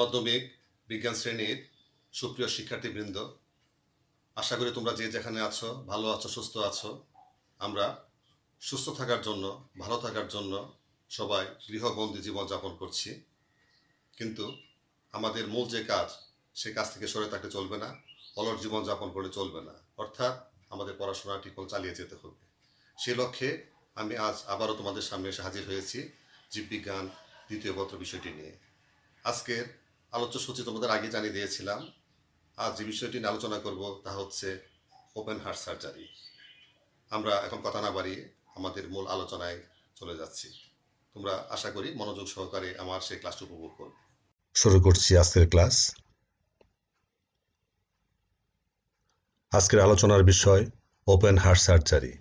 মাধ্যমিক বিজ্ঞান শ্রেণীর সুপ্রিয় শিক্ষার্থীবৃন্দ আশা করি তোমরা যে যেখানে আছো ভালো আছো সুস্থ আছো আমরা সুস্থ থাকার জন্য ভালো থাকার জন্য সবাই গৃহবন্দী জীবনযাপন করছি কিন্তু আমাদের মূল যে কাজ সে কাজ থেকে সরে থাকতে চলবে না অলস জীবনযাপন করে চলবে না অর্থাৎ আমাদের পড়াশোনাটি চালিয়ে যেতে হবে সে লক্ষ্যে আমি আজ আবারও তোমাদের সামনে এসে হাজির হয়েছি জীববিজ্ঞান দ্বিতীয় পত্র বিষয়টি নিয়ে আজকের আলোচ্য সূচি তোমাদের আগে জানিয়ে দিয়েছিলাম আজ যে বিষয়টি নিয়ে আলোচনা করব তা হচ্ছে ওপেন হার্ট সার্জারি আমরা এখন কথা না বাড়িয়ে আমাদের মূল আলোচনায় চলে যাচ্ছি তোমরা আশা করি মনোযোগ সহকারে আমার সেই ক্লাসটি উপভোগ করবে শুরু করছি আজকের ক্লাস আজকের আলোচনার বিষয় ওপেন হার্ট সার্জারি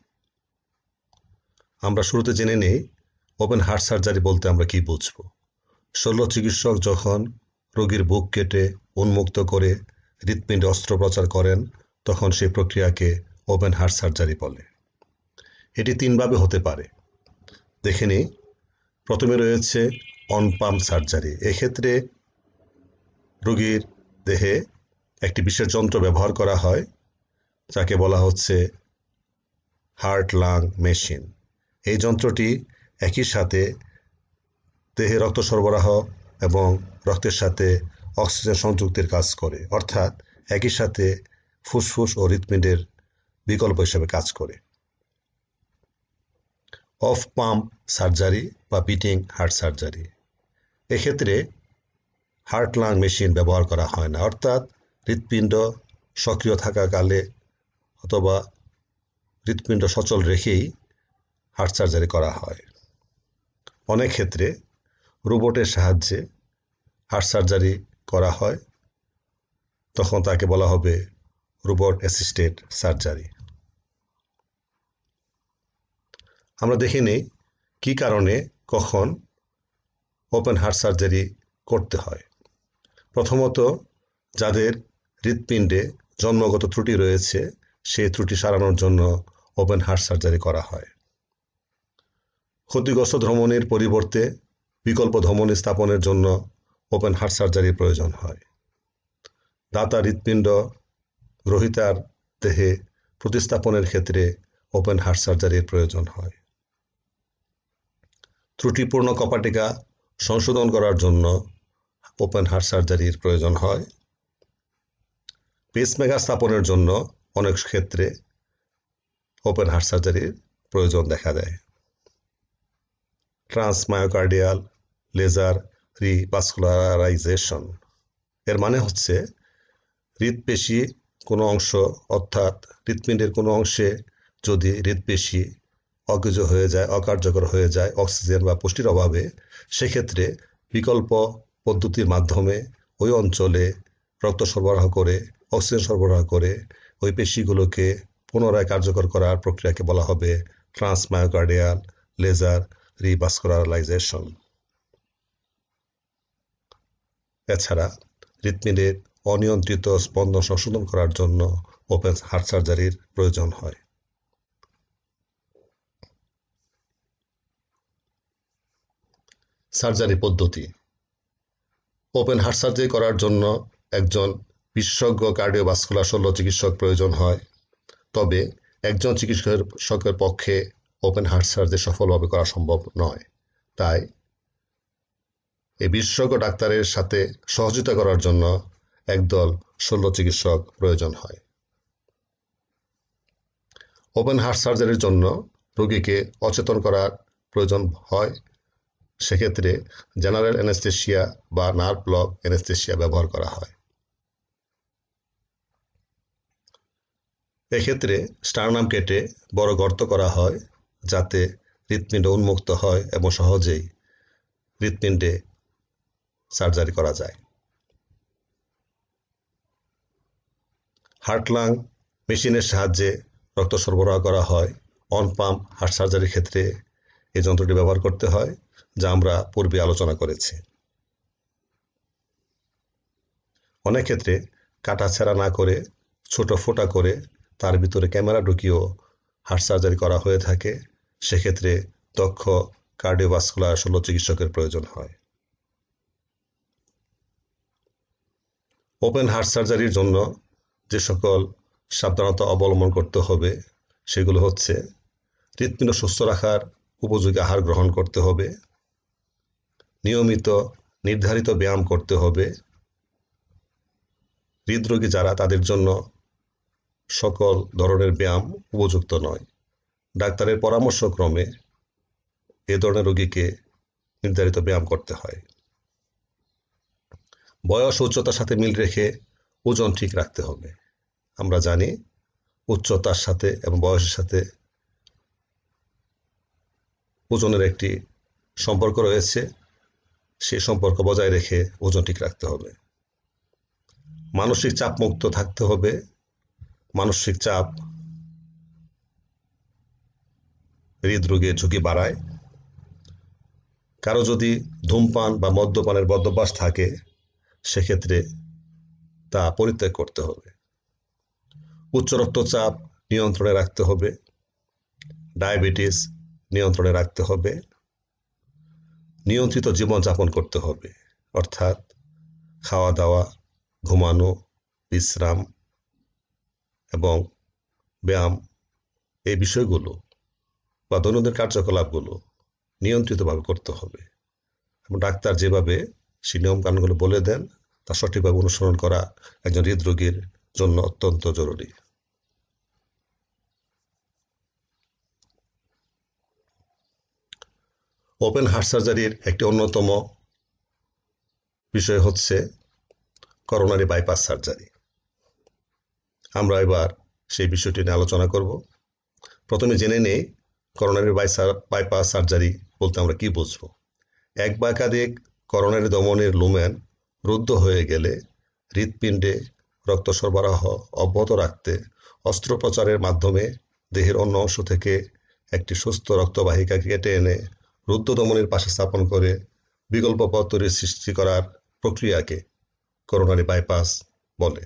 আমরা শুরুতে জেনে নেই ওপেন হার্ট সার্জারি বলতে আমরা কি বুঝবো শল্য চিকিৎসক যখন রোগীর বুক কেটে উন্মুক্ত করে হৃৎপিণ্ডে অস্ত্রোপচার করেন তখন সেই প্রক্রিয়াকে ওপেন হার্ট সার্জারি বলে এটি তিনভাবে হতে পারে দেখে নিই প্রথমে রয়েছে অনপাম্প সার্জারি এক্ষেত্রে রোগীর দেহে একটি বিশেষ যন্ত্র ব্যবহার করা হয় যাকে বলা হচ্ছে হার্ট লাং মেশিন এই যন্ত্রটি একই সাথে দেহে রক্ত সরবরাহ এবং রক্তের সাথে অক্সিজেন সংযুক্তির কাজ করে অর্থাৎ একই সাথে ফুসফুস ও হৃৎপিণ্ডের বিকল্প হিসেবে কাজ করে অফ পাম্প সার্জারি বা বিটিং হার্ট সার্জারি এক্ষেত্রে হার্ট লাং মেশিন ব্যবহার করা হয় না অর্থাৎ হৃৎপিণ্ড সক্রিয় থাকাকালে অথবা হৃৎপিণ্ড সচল রেখেই হার্ট সার্জারি করা হয় অনেক ক্ষেত্রে রোবটের সাহায্যে হার্ট সার্জারি করা হয় তখন তাকে বলা হবে রোবট অ্যাসিস্টেড সার্জারি আমরা দেখে নেই কী কারণে কখন ওপেন হার্ট সার্জারি করতে হয় প্রথমত যাদের হৃৎপিণ্ডে জন্মগত ত্রুটি রয়েছে সেই ত্রুটি সারানোর জন্য ওপেন হার্ট সার্জারি করা হয় ক্ষতিগ্রস্ত ভ্রমণের পরিবর্তে বিকল্প স্থাপনের জন্য ওপেন হার্ট সার্জারির প্রয়োজন হয় দাতা হৃৎপিণ্ড গ্রহিতার দেহে প্রতিস্থাপনের ক্ষেত্রে ওপেন হার্ট সার্জারির প্রয়োজন হয় ত্রুটিপূর্ণ কপাটিকা সংশোধন করার জন্য ওপেন হার্ট সার্জারির প্রয়োজন হয় পেসমেগা স্থাপনের জন্য অনেক ক্ষেত্রে ওপেন হার্ট সার্জারির প্রয়োজন দেখা দেয় ট্রান্সমায়োকার্ডিয়াল লেজার রিভাস্কুলারাইজেশন এর মানে হচ্ছে হৃদপেশি কোনো অংশ অর্থাৎ হৃৎপিণ্ডের কোনো অংশে যদি হৃদপেশি অকেজ হয়ে যায় অকার্যকর হয়ে যায় অক্সিজেন বা পুষ্টির অভাবে সেক্ষেত্রে বিকল্প পদ্ধতির মাধ্যমে ওই অঞ্চলে রক্ত সরবরাহ করে অক্সিজেন সরবরাহ করে ওই পেশিগুলোকে পুনরায় কার্যকর করার প্রক্রিয়াকে বলা হবে ট্রান্সমায়োকার্ডিয়াল লেজার রিভাস্কুলারাইজেশন এছাড়া হৃদপিণ্ডের অনিয়ন্ত্রিত স্পন্দন সংশোধন করার জন্য ওপেন হার্ট সার্জারির প্রয়োজন হয় সার্জারি পদ্ধতি ওপেন হার্ট সার্জারি করার জন্য একজন বিশেষজ্ঞ কার্ডিওভাস্কুলার শল্য চিকিৎসক প্রয়োজন হয় তবে একজন চিকিৎসকের পক্ষে ওপেন হার্ট সার্জারি সফলভাবে করা সম্ভব নয় তাই এই বিশেষজ্ঞ ডাক্তারের সাথে সহযোগিতা করার জন্য একদল শল্য চিকিৎসক প্রয়োজন হয় ওপেন হার্ট সার্জারির জন্য রোগীকে অচেতন করার প্রয়োজন হয় সেক্ষেত্রে জেনারেল অ্যানেস্থেশিয়া বা নার্ভ ব্লক অ্যানেস্থেশিয়া ব্যবহার করা হয় এক্ষেত্রে স্টারনাম কেটে বড় গর্ত করা হয় যাতে হৃৎপিণ্ড উন্মুক্ত হয় এবং সহজেই হৃৎপিণ্ডে সার্জারি করা যায় হার্ট লাং মেশিনের সাহায্যে রক্ত সরবরাহ করা হয় অন পাম্প হার্ট সার্জারির ক্ষেত্রে এই যন্ত্রটি ব্যবহার করতে হয় যা আমরা পূর্বে আলোচনা করেছি অনেক ক্ষেত্রে কাটা ছেঁড়া না করে ছোট ফোটা করে তার ভিতরে ক্যামেরা ঢুকিয়েও হার্ট সার্জারি করা হয়ে থাকে সেক্ষেত্রে দক্ষ কার্ডিওভাস্কুলার শল্য চিকিৎসকের প্রয়োজন হয় ওপেন হার্ট সার্জারির জন্য যে সকল সাবধানতা অবলম্বন করতে হবে সেগুলো হচ্ছে হৃৎপিণ্ড সুস্থ রাখার উপযোগী আহার গ্রহণ করতে হবে নিয়মিত নির্ধারিত ব্যায়াম করতে হবে হৃদরোগী যারা তাদের জন্য সকল ধরনের ব্যায়াম উপযুক্ত নয় ডাক্তারের পরামর্শক্রমে এ ধরনের রোগীকে নির্ধারিত ব্যায়াম করতে হয় বয়স উচ্চতার সাথে মিল রেখে ওজন ঠিক রাখতে হবে আমরা জানি উচ্চতার সাথে এবং বয়সের সাথে ওজনের একটি সম্পর্ক রয়েছে সে সম্পর্ক বজায় রেখে ওজন ঠিক রাখতে হবে মানসিক চাপ মুক্ত থাকতে হবে মানসিক চাপ হৃদরোগের ঝুঁকি বাড়ায় কারো যদি ধূমপান বা মদ্যপানের বদভ্যাস থাকে সেক্ষেত্রে তা পরিত্যাগ করতে হবে উচ্চ রক্তচাপ নিয়ন্ত্রণে রাখতে হবে ডায়াবেটিস নিয়ন্ত্রণে রাখতে হবে নিয়ন্ত্রিত জীবনযাপন করতে হবে অর্থাৎ খাওয়া দাওয়া ঘুমানো বিশ্রাম এবং ব্যায়াম এই বিষয়গুলো বা দৈনন্দিন কার্যকলাপগুলো নিয়ন্ত্রিতভাবে করতে হবে এবং ডাক্তার যেভাবে সেই নিয়মকানগুলো বলে দেন তা সঠিকভাবে অনুসরণ করা একজন হৃদরোগীর জন্য অত্যন্ত জরুরি ওপেন হার্ট সার্জারির একটি অন্যতম বিষয় হচ্ছে করোনারি বাইপাস সার্জারি আমরা এবার সেই বিষয়টি নিয়ে আলোচনা করব প্রথমে জেনে নেই করোনারি বাইপাস সার্জারি বলতে আমরা কি বুঝব এক বা একাধিক করোনারি দমনের লুমেন রুদ্ধ হয়ে গেলে হৃৎপিণ্ডে রক্ত সরবরাহ অব্যাহত রাখতে অস্ত্রোপচারের মাধ্যমে দেহের অন্য অংশ থেকে একটি সুস্থ রক্তবাহিকা কেটে এনে রুদ্ধ দমনের পাশে স্থাপন করে বিকল্প পত্তরের সৃষ্টি করার প্রক্রিয়াকে করোনারি বাইপাস বলে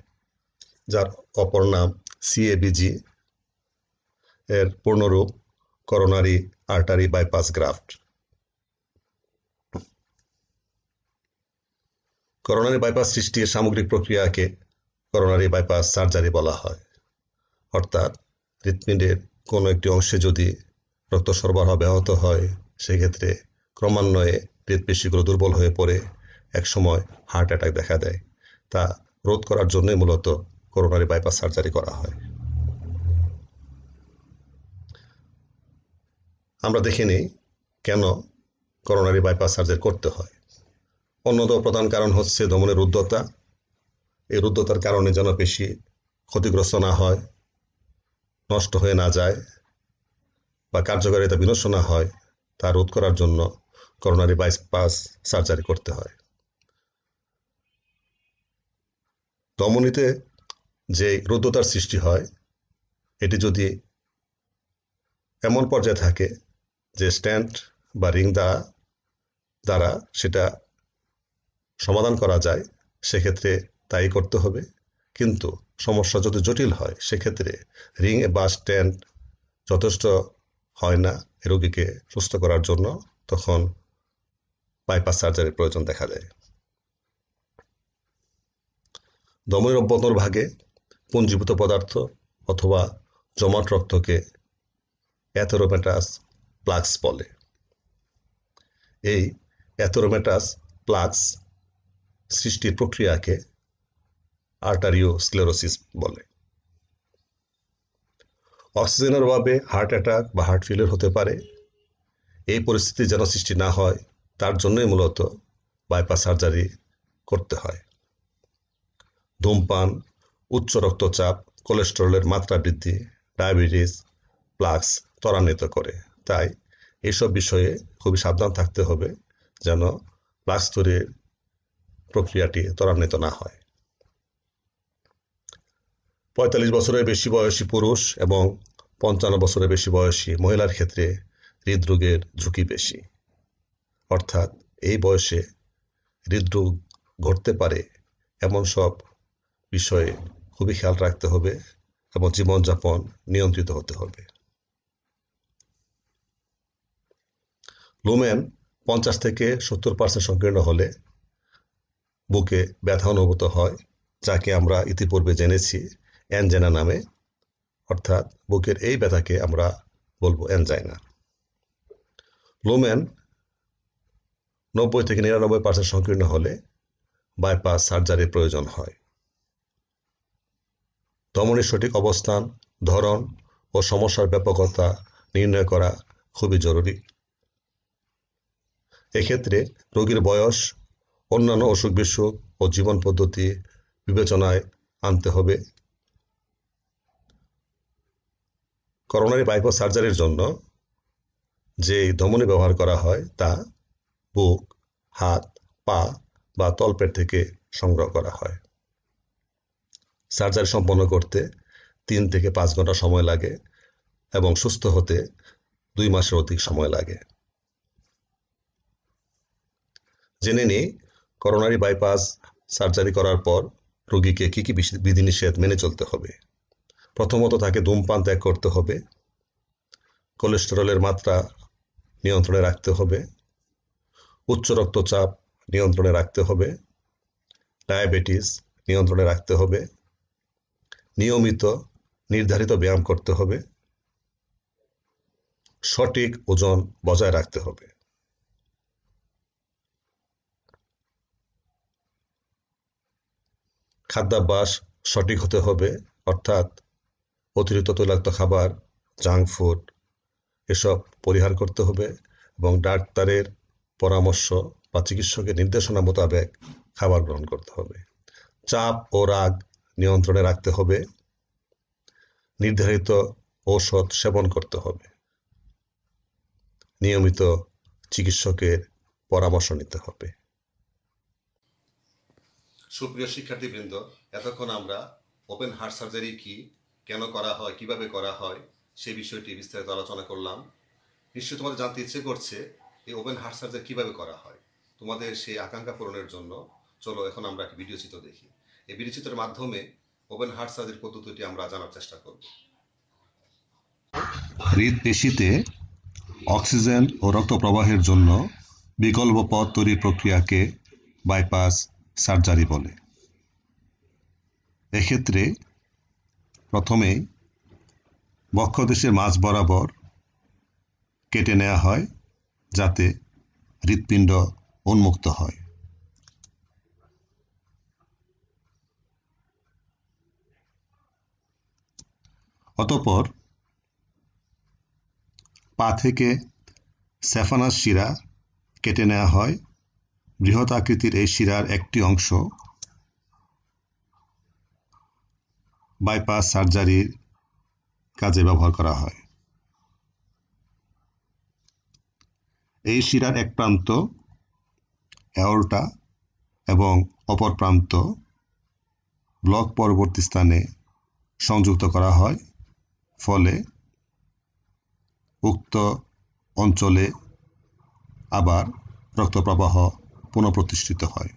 যার অপর নাম সিএবিজি এর পূর্ণরূপ coronary artery bypass graft coronary bypass সৃষ্টির সামগ্রিক প্রক্রিয়াকে করোনারি বাইপাস সার্জারি বলা হয় অর্থাৎ হৃৎপিণ্ডের কোনো একটি অংশে যদি রক্ত সরবরাহ ব্যাহত হয় সেক্ষেত্রে ক্রমান্বয়ে হৃৎপেশিগুলো দুর্বল হয়ে পড়ে একসময় হার্ট অ্যাটাক দেখা দেয় তা রোধ করার জন্যই মূলত করোনারি বাইপাস সার্জারি করা হয় আমরা দেখে নিই কেন করোনারি বাইপাস সার্জারি করতে হয় অন্যতম প্রধান কারণ হচ্ছে ধমনের রুদ্ধতা এই রুদ্ধতার কারণে যেন বেশি ক্ষতিগ্রস্ত না হয় নষ্ট হয়ে না যায় বা কার্যকারিতা বিনষ্ট না হয় তা রোধ করার জন্য করোনারি বাইপাস সার্জারি করতে হয় ধমনীতে যে রুদ্ধতার সৃষ্টি হয় এটি যদি এমন পর্যায়ে থাকে যে স্ট্যান্ড বা রিং দ্বারা দ্বারা সেটা সমাধান করা যায় সেক্ষেত্রে তাই করতে হবে কিন্তু সমস্যা যত জটিল হয় সেক্ষেত্রে রিং বা স্ট্যান্ড যথেষ্ট হয় না রোগীকে সুস্থ করার জন্য তখন বাইপাস সার্জারির প্রয়োজন দেখা দেয় দমের অভ্যন্তর ভাগে পুঞ্জীভূত পদার্থ অথবা জমাট রক্তকে অ্যাথোরোমেটাস প্লাক্স বলে এই অ্যাথোরোমেটাস প্লাক্স সৃষ্টির প্রক্রিয়াকে আর্টারিও স্ক্লেরোসিস বলে অক্সিজেনের অভাবে হার্ট অ্যাটাক বা হার্ট ফেলিয়ার হতে পারে এই পরিস্থিতি যেন সৃষ্টি না হয় তার জন্যই মূলত বাইপাস সার্জারি করতে হয় ধূমপান উচ্চ রক্তচাপ কোলেস্টেরলের মাত্রা বৃদ্ধি ডায়াবেটিস প্লাক্স ত্বরান্বিত করে তাই এসব বিষয়ে খুবই সাবধান থাকতে হবে যেন প্লাক্স তৈরির প্রক্রিয়াটি ত্বরান্বিত না হয় পঁয়তাল্লিশ বছরের বেশি বয়সী পুরুষ এবং পঞ্চান্ন বছরের বেশি বয়সী মহিলার ক্ষেত্রে হৃদরোগের ঝুঁকি বেশি অর্থাৎ এই বয়সে হৃদরোগ ঘটতে পারে এমন সব বিষয়ে খুবই খেয়াল রাখতে হবে এবং জীবনযাপন নিয়ন্ত্রিত হতে হবে লুমেন পঞ্চাশ থেকে সত্তর পার্সেন্ট সংকীর্ণ হলে বুকে ব্যথা অনুভূত হয় যাকে আমরা ইতিপূর্বে জেনেছি অ্যানজেনা নামে অর্থাৎ বুকের এই ব্যথাকে আমরা বলবো অ্যানজাইনা লোম্যান নব্বই থেকে নিরানব্বই পার্সেন্ট সংকীর্ণ হলে বাইপাস সার্জারির প্রয়োজন হয় দমনের সঠিক অবস্থান ধরন ও সমস্যার ব্যাপকতা নির্ণয় করা খুবই জরুরি এক্ষেত্রে রোগীর বয়স অন্যান্য অসুখ বিসুখ ও জীবন পদ্ধতি বিবেচনায় আনতে হবে করোনারি বাইপাস সার্জারির জন্য যে ধমনী ব্যবহার করা হয় তা বুক হাত পা বা তলপেট থেকে সংগ্রহ করা হয় সার্জারি সম্পন্ন করতে তিন থেকে পাঁচ ঘন্টা সময় লাগে এবং সুস্থ হতে দুই মাসের অধিক সময় লাগে জেনে নিই করোনারি বাইপাস সার্জারি করার পর রোগীকে কী কী বিধিনিষেধ মেনে চলতে হবে প্রথমত তাকে ধূমপান ত্যাগ করতে হবে কোলেস্টেরলের মাত্রা নিয়ন্ত্রণে রাখতে হবে উচ্চ রক্তচাপ নিয়ন্ত্রণে রাখতে হবে ডায়াবেটিস নিয়ন্ত্রণে রাখতে হবে নিয়মিত নির্ধারিত ব্যায়াম করতে হবে সঠিক ওজন বজায় রাখতে হবে খাদ্যাভ্যাস সঠিক হতে হবে অর্থাৎ অতিরিক্ত তৈলাক্ত খাবার জাঙ্ক ফুড এসব পরিহার করতে হবে এবং ডাক্তারের পরামর্শ বা চিকিৎসকের নির্দেশনা মোতাবেক খাবার গ্রহণ করতে হবে চাপ ও রাগ নিয়ন্ত্রণে রাখতে হবে নির্ধারিত ঔষধ সেবন করতে হবে নিয়মিত চিকিৎসকের পরামর্শ নিতে হবে সুপ্রিয় শিক্ষার্থীবৃন্দ এতক্ষণ আমরা ওপেন হার্ট সার্জারি কি কেন করা হয় কিভাবে করা হয় সেই বিষয়টি বিস্তারিত আলোচনা করলাম নিশ্চয়ই তোমাদের জানতে ইচ্ছে করছে এই ওপেন হার্ট সার্জারি কিভাবে করা হয় তোমাদের সেই আকাঙ্ক্ষা পূরণের জন্য চলো এখন আমরা একটি ভিডিও চিত্র দেখি এই ভিডিও চিত্রের মাধ্যমে ওপেন হার্ট সার্জারি পদ্ধতিটি আমরা জানার চেষ্টা করব হৃদপেশিতে অক্সিজেন ও রক্ত প্রবাহের জন্য বিকল্প পথ তৈরির প্রক্রিয়াকে বাইপাস সার্জারি বলে এক্ষেত্রে প্রথমে বক্ষদেশের মাছ বরাবর কেটে নেওয়া হয় যাতে হৃৎপিণ্ড উন্মুক্ত হয় অতপর পা থেকে স্যাফানাস শিরা কেটে নেওয়া হয় বৃহৎ আকৃতির এই শিরার একটি অংশ বাইপাস সার্জারির কাজে ব্যবহার করা হয় এই শিরার এক প্রান্ত অ্যাওরটা এবং অপর প্রান্ত ব্লক পরবর্তী স্থানে সংযুক্ত করা হয় ফলে উক্ত অঞ্চলে আবার রক্তপ্রবাহ পুনঃপ্রতিষ্ঠিত হয়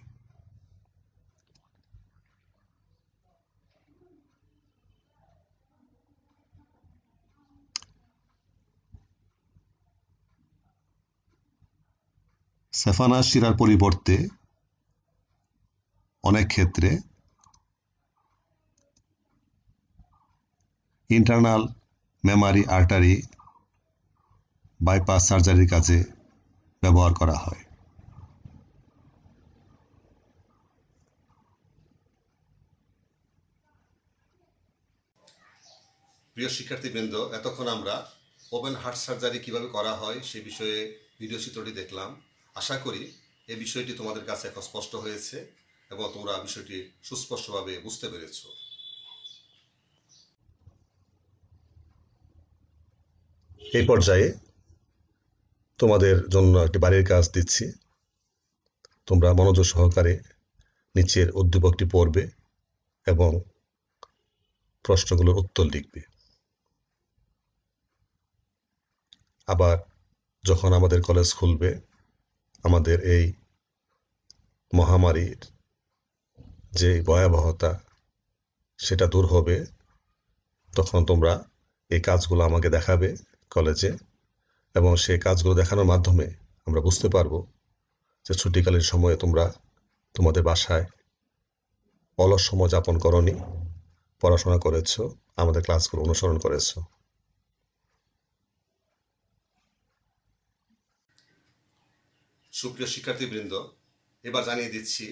সেফানাস শিরার পরিবর্তে অনেক ক্ষেত্রে ইন্টারনাল মেমারি আর্টারি বাইপাস সার্জারির কাজে ব্যবহার করা হয় প্রিয় শিক্ষার্থীবৃন্দ এতক্ষণ আমরা ওপেন হার্ট সার্জারি কিভাবে করা হয় সে বিষয়ে ভিডিও চিত্রটি দেখলাম আশা করি এ বিষয়টি তোমাদের কাছে এখন স্পষ্ট হয়েছে এবং তোমরা বিষয়টি সুস্পষ্টভাবে বুঝতে পেরেছ এই পর্যায়ে তোমাদের জন্য একটি বাড়ির কাজ দিচ্ছি তোমরা মনোযোগ সহকারে নিচের উদ্দীপকটি পড়বে এবং প্রশ্নগুলোর উত্তর লিখবে আবার যখন আমাদের কলেজ খুলবে আমাদের এই মহামারীর যে ভয়াবহতা সেটা দূর হবে তখন তোমরা এই কাজগুলো আমাকে দেখাবে কলেজে এবং সেই কাজগুলো দেখানোর মাধ্যমে আমরা বুঝতে পারবো যে ছুটিকালীন সময়ে তোমরা তোমাদের বাসায় অলস সময় যাপন করনি পড়াশোনা করেছ আমাদের ক্লাসগুলো অনুসরণ করেছো সুপ্রিয় শিক্ষার্থীবৃন্দ এবার জানিয়ে দিচ্ছি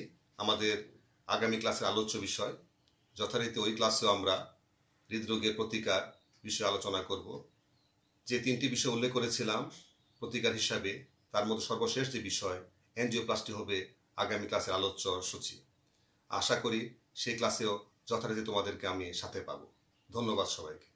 আমাদের আগামী ক্লাসের আলোচ্য বিষয় যথারীতি ওই ক্লাসেও আমরা হৃদরোগের প্রতিকার বিষয়ে আলোচনা করব যে তিনটি বিষয় উল্লেখ করেছিলাম প্রতিকার হিসাবে তার মধ্যে সর্বশেষ যে বিষয় ক্লাসটি হবে আগামী ক্লাসের আলোচ্য সূচি আশা করি সেই ক্লাসেও যথারীতি তোমাদেরকে আমি সাথে পাব ধন্যবাদ সবাইকে